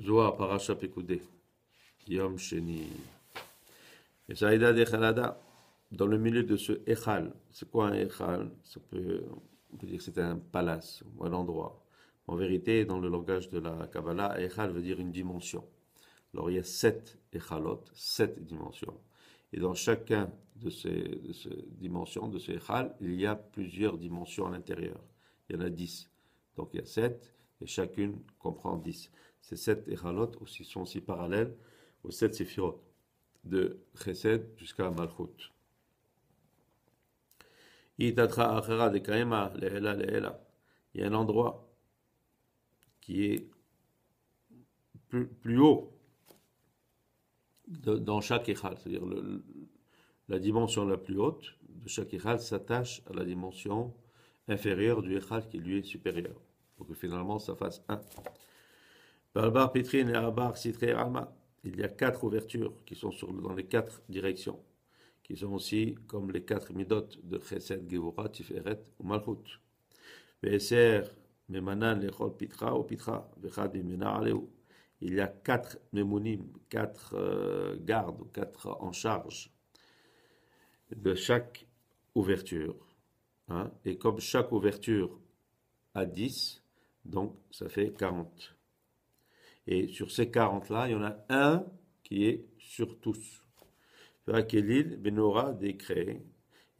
Zoua Parasha Yom Sheni. Et Saïda de Khalada, dans le milieu de ce Echal, c'est quoi un Echal On peut dire que c'est un palace ou un endroit. En vérité, dans le langage de la Kabbalah, Echal veut dire une dimension. Alors il y a sept Echalot, sept dimensions. Et dans chacun de ces, de ces dimensions, de ces Echal, il y a plusieurs dimensions à l'intérieur. Il y en a dix. Donc il y a sept, et chacune comprend dix. Ces sept Echalot aussi, sont aussi parallèles aux sept Sephirot, de Chesed jusqu'à Malchut. Il y a un endroit qui est plus, haut dans chaque Echal, c'est-à-dire la dimension la plus haute de chaque Echal s'attache à la dimension inférieure du Echal qui lui est supérieur pour que finalement ça fasse 1. Il y a quatre ouvertures qui sont dans les quatre directions, qui sont aussi comme les quatre midotes de Chesed, Gevura, Tiferet ou Malchut. Il y a quatre memonim, quatre euh, gardes, quatre en charge de chaque ouverture. Hein. Et comme chaque ouverture a 10, donc ça fait 40. Et sur ces 40-là, il y en a un qui est sur tous. Kelil Benora décret.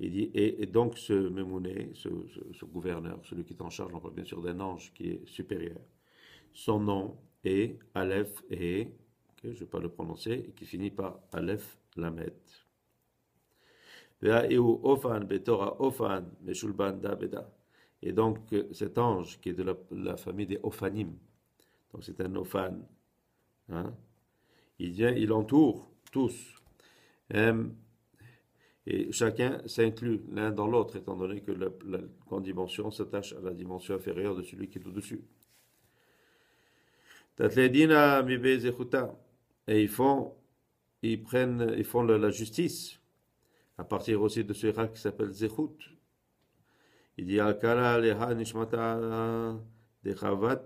Il dit, et, donc ce Memouné, ce, gouverneur, celui qui est en charge, on parle bien sûr d'un ange qui est supérieur, son nom est Aleph et, que je ne vais pas le prononcer, et qui finit par Aleph Lamet. Et donc euh, cet ange qui est de la, la famille des Ophanim, c'est un nofan. Hein. Il vient, il entoure tous. et chacun s'inclut l'un dans l'autre, étant donné que la, grande dimension s'attache à la dimension inférieure de celui qui est au-dessus. Et ils font, ils prennent, ils font la justice à partir aussi de ce rat qui s'appelle Zechut. Il dit Alkala leha nishmata dechavat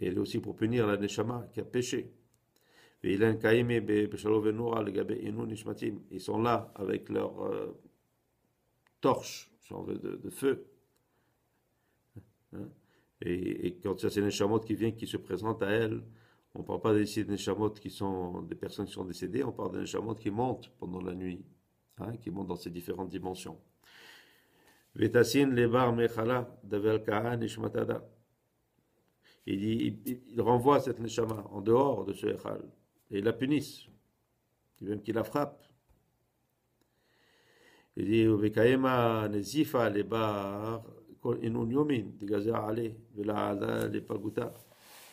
et elle est aussi pour punir la neshama qui a péché. Ils sont là avec leur torches, euh, torche, de, feu. Hein? Et, quand ça c'est a qui vient, qui se présente à elle, on ne parle pas des neshamot qui sont des personnes qui sont décédées, on parle des neshamot qui montent pendant la nuit, hein, qui montent dans ces différentes dimensions. Vetasin lebar mechala nishmatada il, il, il, renvoie cette neshama en dehors de ce Echal et il la punisse. même qu'il la frappe. Il dit Vekaema Nezifa le bar inun yomin, ale, vela le paguta.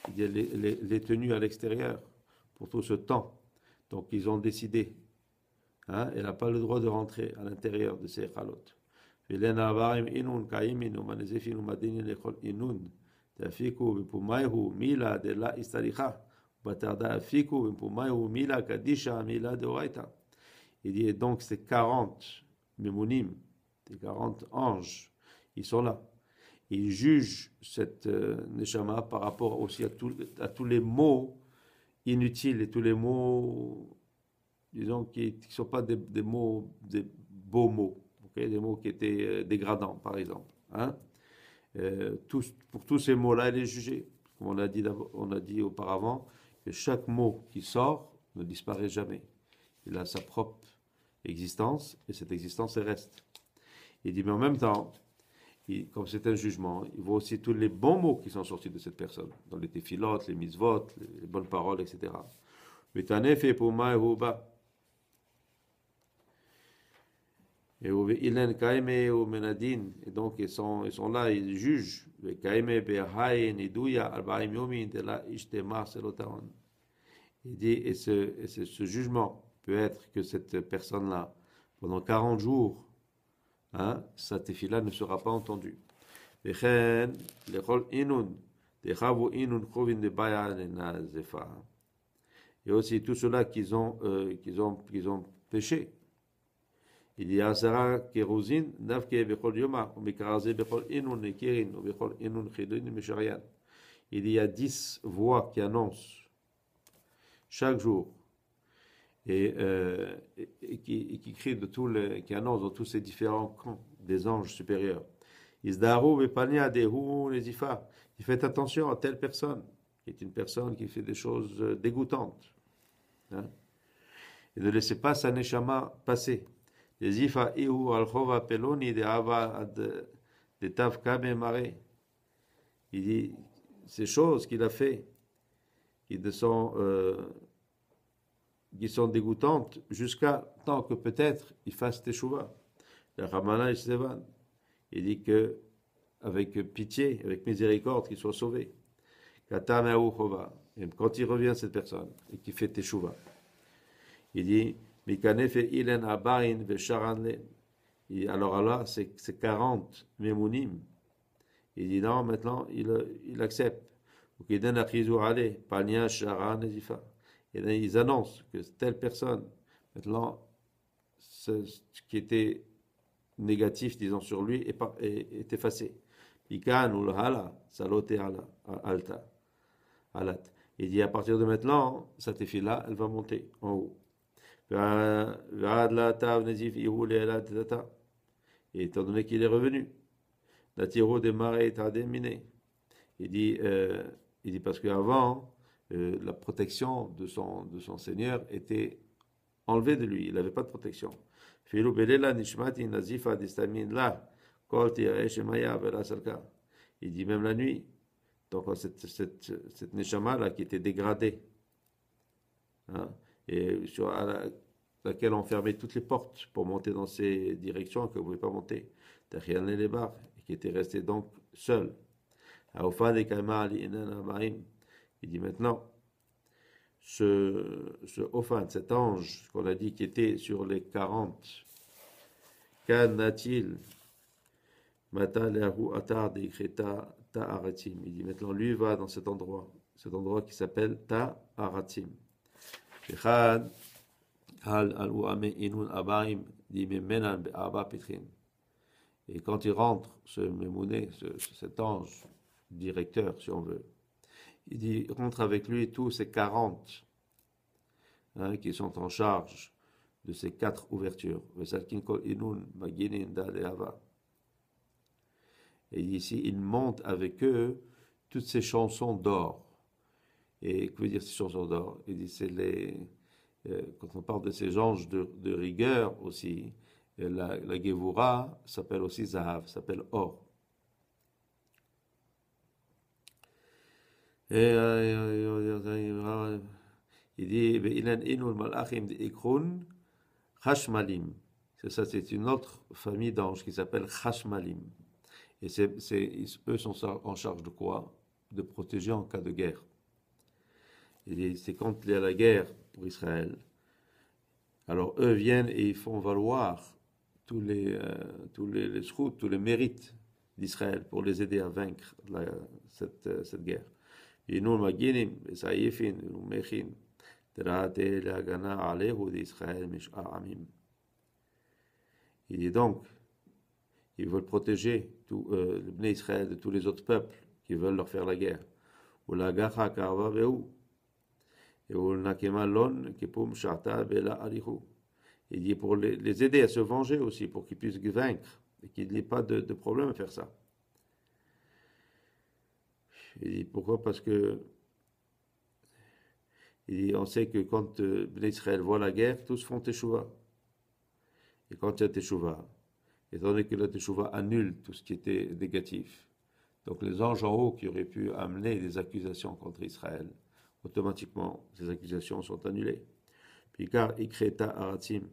Il dit les, les, les tenues à l'extérieur pour tout ce temps. Donc ils ont décidé. Hein, elle n'a pas le droit de rentrer à l'intérieur de ces Echalotes. Velena avarim inun kaimin, umanezefin umadinin inun mila de la mila mila de Il dit donc ces 40 mémonimes, ces 40 anges, ils sont là. Ils jugent cette euh, neshama par rapport aussi à, tous les mots inutiles et tous les mots, disons, qui ne sont pas des, mots, des beaux mots, des mots qui étaient euh, dégradants, par exemple. Hein. Euh, pour tous ces mots-là, il est jugé. Comme on a dit, on a dit auparavant chaque mot qui sort ne disparaît jamais. Il a sa propre existence et cette existence elle reste. Il dit, mais en même temps, comme c'est un jugement, il voit aussi tous les bons mots qui sont sortis de cette personne, dans les téfilotes, les mises-votes, les bonnes paroles, etc. Mais bah, Et donc ils sont, ils sont là, ils jugent. Il dit, et ce, et ce, ce jugement peut être que cette personne-là, pendant 40 jours, hein, sa tefila ne sera pas entendue. Et aussi tous ceux-là qui ont, euh, qu'ils ont, qu'ils ont péché il y a dix voix qui annoncent chaque jour et, euh, qui, de tous les, qui annoncent dans tous ces différents camps des anges supérieurs. Faites Il fait attention à telle personne, qui est une personne qui fait des choses euh, dégoûtantes. Hein. Et ne laissez pas sa neshama passer al peloni de de Il dit ces choses qu'il a fait, qui sont, euh, qui sont dégoûtantes, jusqu'à tant que peut-être il fasse teshuva. Le Ramana Il dit que, avec pitié, avec miséricorde, qu'il soit sauvé. quand il revient, cette personne, et qu'il fait teshuva, il dit alors Allah, c'est 40 mémonimes. Il dit non, maintenant, il, il accepte. Et ils annoncent que telle personne, maintenant, ce, qui était négatif, disons, sur lui, est, est, est effacé. Il dit à partir de maintenant, cette fille-là, elle va monter en haut. Et étant donné qu'il est revenu, Natiro déminé. Il dit, euh, il dit parce qu'avant, euh, la protection de son, de son Seigneur était enlevée de lui. Il n'avait pas de protection. Il dit même la nuit. Donc cette, cette, cette neshama là qui était dégradée. Hein, et sur laquelle on fermait toutes les portes pour monter dans ces directions que vous ne pouvez pas monter. derrière les barres, qui était resté donc seul. Il dit maintenant, ce, ce cet ange qu'on a dit qui était sur les 40, il Il dit maintenant, lui va dans cet endroit, cet endroit qui s'appelle Ta'aratim. Ben Et quand il rentre, ce Memouné, cet ange directeur, si on veut, il dit, rentre avec lui tous ces 40 hein, qui sont en charge de ces quatre ouvertures. Et ici, il monte avec eux toutes ces chansons d'or. Et que veut dire ces chansons d'or Il dit c'est les. Euh, quand on parle de ces anges de, rigueur aussi, euh, la, la Gévoura s'appelle aussi Zahav, s'appelle or. Et, euh, il dit Ça, c'est une autre famille d'anges qui s'appelle Khashmalim. Et eux sont en charge de quoi De protéger en cas de guerre. C'est quand il y a la guerre pour Israël. Alors eux viennent et ils font valoir tous les, euh, tous les, les tous les mérites d'Israël pour les aider à vaincre la, cette, euh, cette guerre. tous Il dit donc, ils veulent protéger tout, euh, Israël de tous les autres peuples qui veulent leur faire la guerre. Il dit pour les, aider à se venger aussi, pour qu'ils puissent vaincre et qu'il n'y ait pas de, problème à faire ça. Il dit pourquoi Parce que il on sait que quand l'Israël euh, Israël voit la guerre, tous font teshuva. Et quand il y a teshuva, étant donné que la teshuva annule tout ce qui était négatif, donc les anges en haut qui auraient pu amener des accusations contre Israël, automatiquement, ces accusations sont annulées. Puis car ikreta aratim,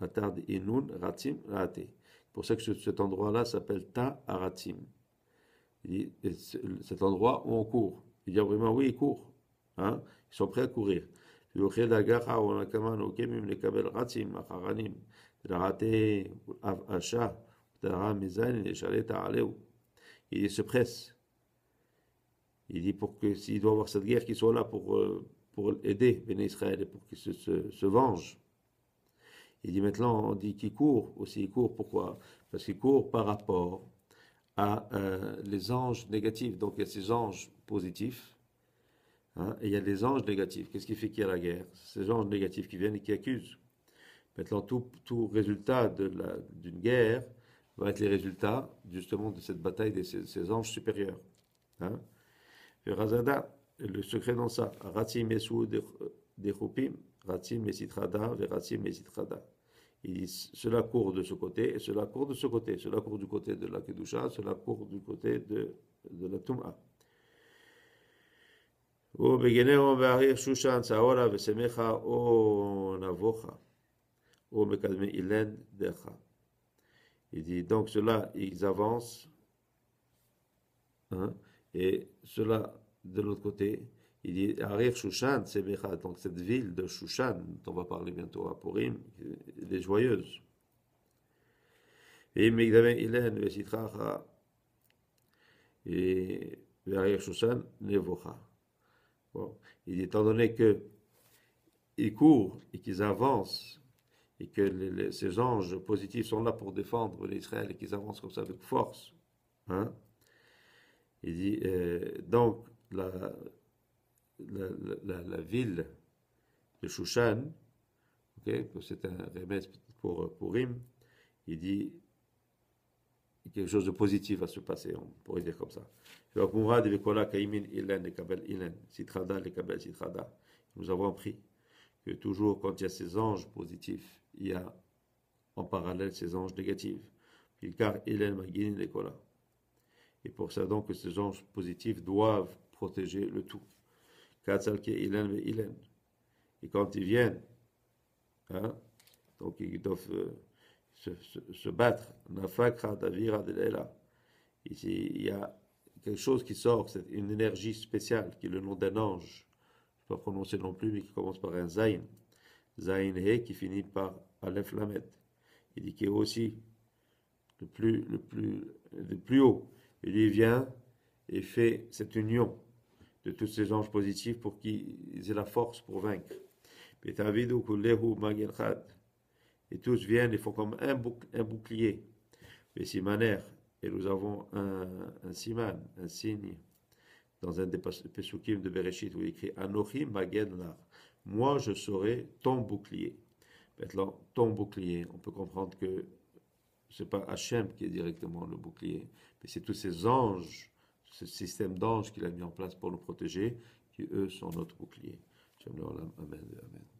atard inun ratim raté. Pour ça que cet endroit-là s'appelle ta aratim. cet endroit où on court. Il y a ah, vraiment oui, ils courent. Hein? Ils sont prêts à courir. Ils se pressent. Il dit pour que s'il doit avoir cette guerre, qu'il soit là pour, euh, pour aider Béné Israël et pour qu'il se, se, venge. Il dit maintenant, on dit qu'il court aussi. Il court pourquoi Parce qu'il court par rapport à euh, les anges négatifs. Donc il y a ces anges positifs hein, et il y a les anges négatifs. Qu'est-ce qui fait qu'il y a la guerre Ces anges négatifs qui viennent et qui accusent. Maintenant, tout, tout résultat d'une guerre va être les résultats justement de cette bataille de ces, ces anges supérieurs. Hein Verazadat, le secret dans ça, Ratim Esou Dechupim, rati Esitrada, Veratim Esitrada. Il dit cela court de ce côté, et cela court de ce côté, cela court du côté de la Kedusha, cela court du côté de, de la Tum'a. ובגנרו באריה שושן צהורה o או ou ומקדמי אילן דרכה. Il dit donc cela, ils avancent hein, et cela, de l'autre côté, il dit Arir Shushan, Sebecha donc cette ville de Shushan, dont on va parler bientôt à Purim, elle est joyeuse. Et et Shushan, Nevocha. Bon. Il dit étant donné qu'ils courent et qu'ils avancent, et que ces anges positifs sont là pour défendre l'Israël et qu'ils avancent comme ça avec force, hein, il dit, euh, donc, la, la, ville de Shushan, que c'est un remède pour, pour Rim, il dit quelque chose de positif va se passer, on pourrait dire comme ça. Nous avons appris que toujours quand il y a ces anges positifs, il y a en parallèle ces anges négatifs. Car Hélène Magin Nicolas. Et pour ça, donc, que ces anges positifs doivent protéger le tout. Et quand ils viennent, hein, donc ils doivent euh, se, battre. Ici, il y a quelque chose qui sort, c'est une énergie spéciale qui est le nom d'un ange. Je ne pas prononcer non plus, mais qui commence par un Zain. Zain qui finit par Aleph Lamed. Il dit qu'il est aussi le plus, le plus, le plus haut. Il y vient et fait cette union de tous ces anges positifs pour qu'ils aient la force pour vaincre. Et tous viennent et font comme un, bouclier. Et nous avons un, siman, un signe, dans un des Pesukim de Bereshit où il écrit Moi, je serai ton bouclier. Maintenant, ton bouclier, on peut comprendre que c'est pas Hachem qui est directement le bouclier, mais c'est tous ces anges, ce système d'anges qu'il a mis en place pour nous protéger, qui eux sont notre bouclier. Amen. Amen.